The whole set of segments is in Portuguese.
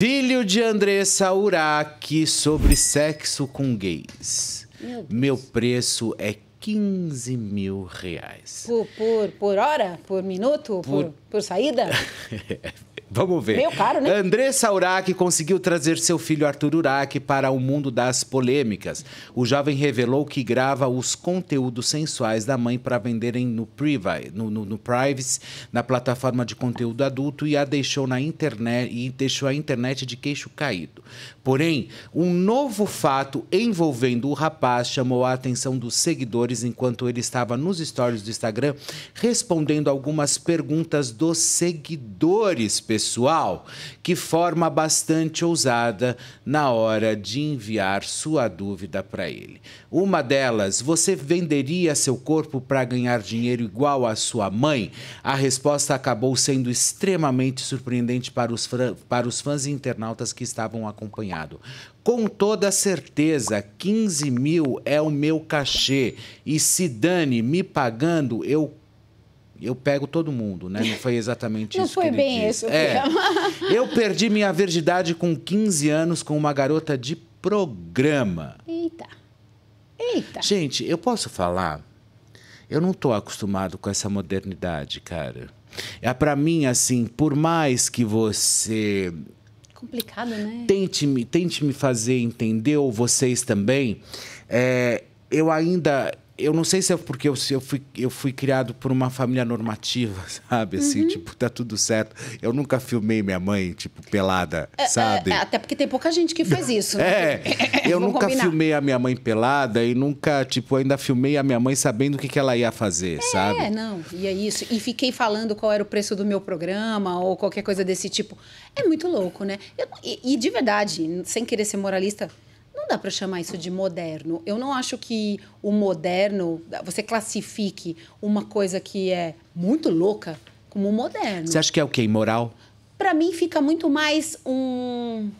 Filho de Andressa Uraki sobre sexo com gays. Meu, Meu, preço é 15 mil reais. Por, por, por hora? Por minuto? Por, por, por saída? Vamos ver. Meio caro, né? Andressa Saurac conseguiu trazer seu filho Arthur Urac para o mundo das polêmicas. O jovem revelou que grava os conteúdos sensuais da mãe para venderem no, privi, no, no, no Privacy, na plataforma de conteúdo adulto, e a deixou na internet e deixou a internet de queixo caído. Porém, um novo fato envolvendo o rapaz chamou a atenção dos seguidores enquanto ele estava nos stories do Instagram respondendo algumas perguntas dos seguidores, pessoal que forma bastante ousada na hora de enviar sua dúvida para ele. Uma delas, você venderia seu corpo para ganhar dinheiro igual à sua mãe? A resposta acabou sendo extremamente surpreendente para os, para os fãs e internautas que estavam acompanhado. Com toda certeza, 15 mil é o meu cachê. E se dane, me pagando, eu eu pego todo mundo, né? Não foi exatamente não isso. Não foi bem disse. isso. É. Eu perdi minha virgindade com 15 anos com uma garota de programa. Eita. Eita. Gente, eu posso falar? Eu não estou acostumado com essa modernidade, cara. É para mim assim, por mais que você complicado, né? Tente me tente me fazer entender ou vocês também. É, eu ainda eu não sei se é porque eu, eu, fui, eu fui criado por uma família normativa, sabe? Assim, uhum. tipo, tá tudo certo. Eu nunca filmei minha mãe, tipo, pelada, é, é sabe? É, até porque tem pouca gente que faz isso. Né? É, eu nunca combinar. filmei a minha mãe pelada e nunca, tipo, ainda filmei a minha mãe sabendo o que, que ela ia fazer, é, sabe? É, não, e é isso. E fiquei falando qual era o preço do meu programa ou qualquer coisa desse tipo. É muito louco, né? Eu, e, e de verdade, sem querer ser moralista, dá para chamar isso de moderno. Eu não acho que o moderno, você classifique uma coisa que é muito louca como moderno. Você acha que é o quê? Imoral? Para mim fica muito mais um.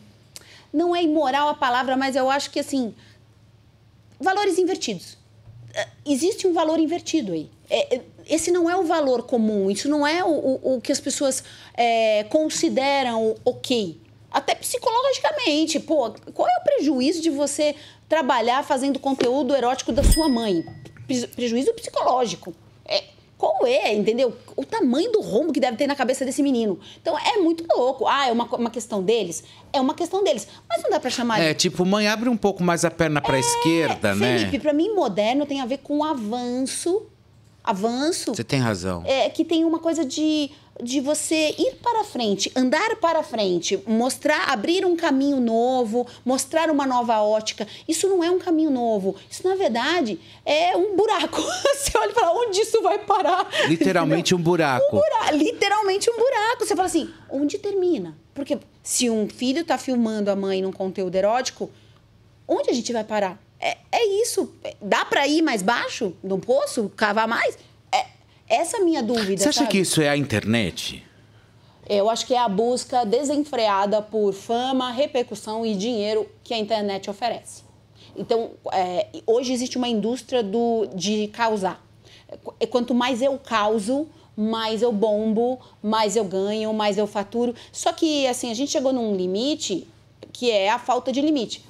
Não é imoral a palavra, mas eu acho que assim. Valores invertidos. Eh, existe um valor invertido aí. É, é, esse não é o valor comum, isso não é o, o, o que as pessoas é, consideram ok até psicologicamente, pô, qual é o prejuízo de você trabalhar fazendo conteúdo erótico da sua mãe? Prejuízo psicológico. É, qual é, entendeu? O tamanho do rombo que deve ter na cabeça desse menino. Então é muito louco. Ah, é uma, uma questão deles? É uma questão deles. Mas não dá pra chamar. É, tipo, mãe, abre um pouco mais a perna pra é, esquerda, Felipe, né? Felipe, pra mim, moderno tem a ver com o avanço avanço. Você tem razão. É que tem uma coisa de de você ir para frente, andar para frente, mostrar, abrir um caminho novo, mostrar uma nova ótica. Isso não é um caminho novo. Isso, na verdade, é um buraco. Você olha e fala, onde isso vai parar? Literalmente um buraco. um buraco. Literalmente um buraco. Você fala assim, onde termina? Porque se um filho está filmando a mãe num conteúdo erótico, onde a gente vai parar? É, é isso. É, dá para ir mais baixo no poço, cavar mais? É, essa é a minha dúvida. Você acha sabe? que isso é a internet? Eu acho que é a busca desenfreada por fama, repercussão e dinheiro que a internet oferece. Então, é, hoje existe uma indústria do, de causar. É, quanto mais eu causo, mais eu bombo, mais eu ganho, mais eu faturo. Só que, assim, a gente chegou num limite que é a falta de limite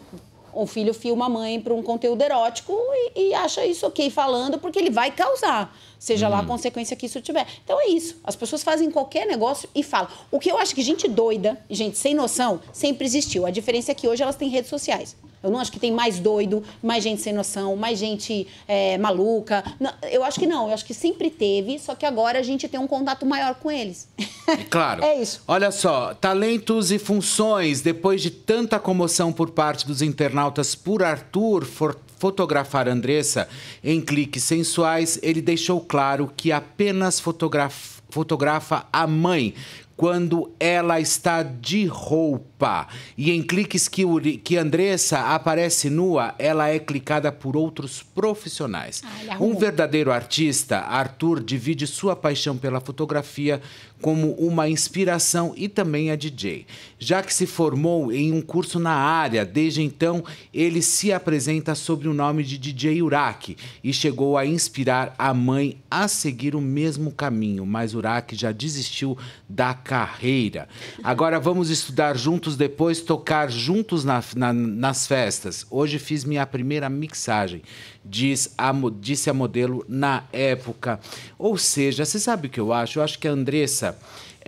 um filho filma a mãe para um conteúdo erótico e, e acha isso ok falando, porque ele vai causar seja lá a uhum. consequência que isso tiver. Então é isso. As pessoas fazem qualquer negócio e falam. O que eu acho que gente doida, gente sem noção, sempre existiu. A diferença é que hoje elas têm redes sociais. Eu não acho que tem mais doido, mais gente sem noção, mais gente é, maluca. Não, eu acho que não, eu acho que sempre teve, só que agora a gente tem um contato maior com eles. É claro. é isso. Olha só, talentos e funções. Depois de tanta comoção por parte dos internautas por Arthur, Fortaleza fotografar Andressa em cliques sensuais, ele deixou claro que apenas fotografa, fotografa a mãe quando ela está de roupa. E em cliques que, Uri, que Andressa aparece nua, ela é clicada por outros profissionais. Ah, um verdadeiro artista, Arthur divide sua paixão pela fotografia como uma inspiração e também a DJ. Já que se formou em um curso na área, desde então ele se apresenta sob o nome de DJ Uraki e chegou a inspirar a mãe a seguir o mesmo caminho, mas Uraki já desistiu da carreira. Agora vamos estudar juntos, depois tocar juntos na, na, nas festas. Hoje fiz minha primeira mixagem, diz a, disse a modelo na época. Ou seja, você sabe o que eu acho? Eu acho que a Andressa.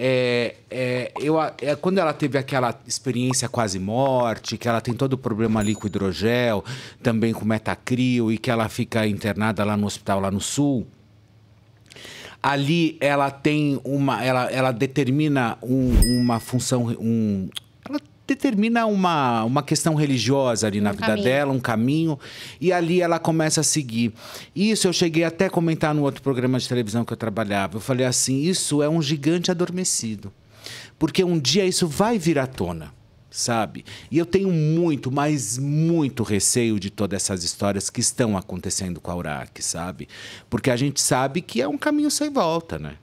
É, é, eu, é, quando ela teve aquela experiência quase morte, que ela tem todo o problema ali com hidrogel, também com metacrio, e que ela fica internada lá no hospital lá no sul, Ali ela tem uma. Ela, ela determina um, uma função. Um, ela determina uma, uma questão religiosa ali um na vida caminho. dela, um caminho, e ali ela começa a seguir. Isso eu cheguei até a comentar no outro programa de televisão que eu trabalhava. Eu falei assim: isso é um gigante adormecido. Porque um dia isso vai vir à tona sabe? E eu tenho muito, mas muito receio de todas essas histórias que estão acontecendo com a URAC, sabe? Porque a gente sabe que é um caminho sem volta, né?